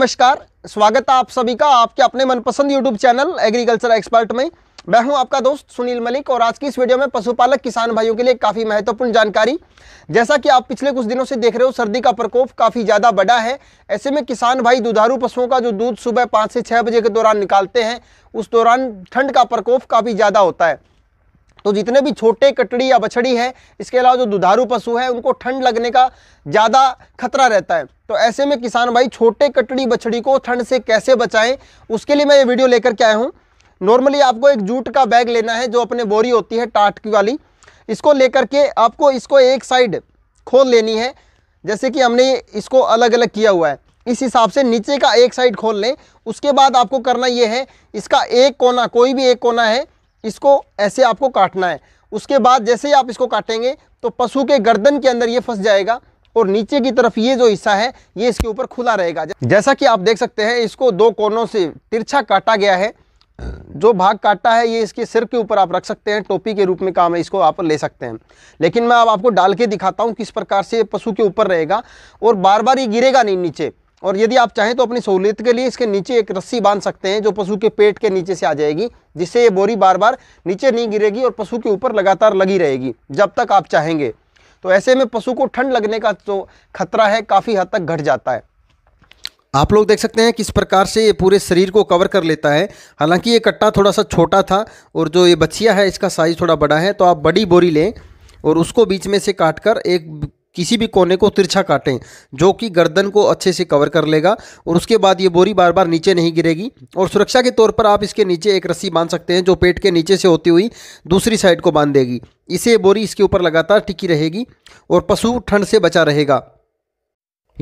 नमस्कार स्वागत है आप सभी का आपके अपने मनपसंद यूट्यूब चैनल एग्रीकल्चर एक्सपर्ट में मैं हूं आपका दोस्त सुनील मलिक और आज की इस वीडियो में पशुपालक किसान भाइयों के लिए काफ़ी महत्वपूर्ण जानकारी जैसा कि आप पिछले कुछ दिनों से देख रहे हो सर्दी का प्रकोप काफ़ी ज़्यादा बड़ा है ऐसे में किसान भाई दुधारू पशुओं का जो दूध सुबह पाँच से छः बजे के दौरान निकालते हैं उस दौरान ठंड का प्रकोप काफ़ी ज़्यादा होता है तो जितने भी छोटे कटड़ी या बछड़ी है इसके अलावा जो दुधारू पशु है उनको ठंड लगने का ज़्यादा खतरा रहता है तो ऐसे में किसान भाई छोटे कटड़ी बछड़ी को ठंड से कैसे बचाएं उसके लिए मैं ये वीडियो लेकर के आया हूँ नॉर्मली आपको एक जूट का बैग लेना है जो अपने बोरी होती है टाट की वाली इसको लेकर के आपको इसको एक साइड खोल लेनी है जैसे कि हमने इसको अलग अलग किया हुआ है इस हिसाब से नीचे का एक साइड खोल लें उसके बाद आपको करना ये है इसका एक कोना कोई भी एक कोना है इसको ऐसे आपको काटना है उसके बाद जैसे ही आप इसको काटेंगे तो पशु के गर्दन के अंदर ये फंस जाएगा और नीचे की तरफ ये जो हिस्सा है ये इसके ऊपर खुला रहेगा जैसा कि आप देख सकते हैं इसको दो कोनों से तिरछा काटा गया है जो भाग काटा है ये इसके सिर के ऊपर आप रख सकते हैं टोपी के रूप में काम है इसको आप ले सकते हैं लेकिन मैं अब आपको डाल के दिखाता हूँ किस प्रकार से पशु के ऊपर रहेगा और बार बार ये गिरेगा नहीं नीचे और यदि आप चाहें तो अपनी सहूलियत के लिए इसके नीचे एक रस्सी बांध सकते हैं जो पशु के पेट के नीचे से आ जाएगी जिससे ये बोरी बार बार नीचे नहीं गिरेगी और पशु के ऊपर लगातार लगी रहेगी जब तक आप चाहेंगे तो ऐसे में पशु को ठंड लगने का जो खतरा है काफ़ी हद तक घट जाता है आप लोग देख सकते हैं किस प्रकार से ये पूरे शरीर को कवर कर लेता है हालांकि ये कट्टा थोड़ा सा छोटा था और जो ये बछिया है इसका साइज़ थोड़ा बड़ा है तो आप बड़ी बोरी लें और उसको बीच में से काट कर एक किसी भी कोने को तिरछा काटें जो कि गर्दन को अच्छे से कवर कर लेगा और उसके बाद ये बोरी बार बार नीचे नहीं गिरेगी और सुरक्षा के तौर पर आप इसके नीचे एक रस्सी बांध सकते हैं जो पेट के नीचे से होती हुई दूसरी साइड को बांध देगी इसे बोरी इसके ऊपर लगातार टिकी रहेगी और पशु ठंड से बचा रहेगा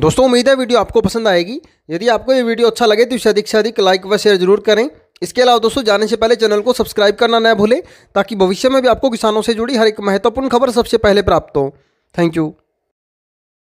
दोस्तों उम्मीद है वीडियो आपको पसंद आएगी यदि आपको ये वीडियो अच्छा लगे तो इसे अधिक से अधिक लाइक व शेयर जरूर करें इसके अलावा दोस्तों जाने से पहले चैनल को सब्सक्राइब करना न भूलें ताकि भविष्य में भी आपको किसानों से जुड़ी हर एक महत्वपूर्ण खबर सबसे पहले प्राप्त हो थैंक यू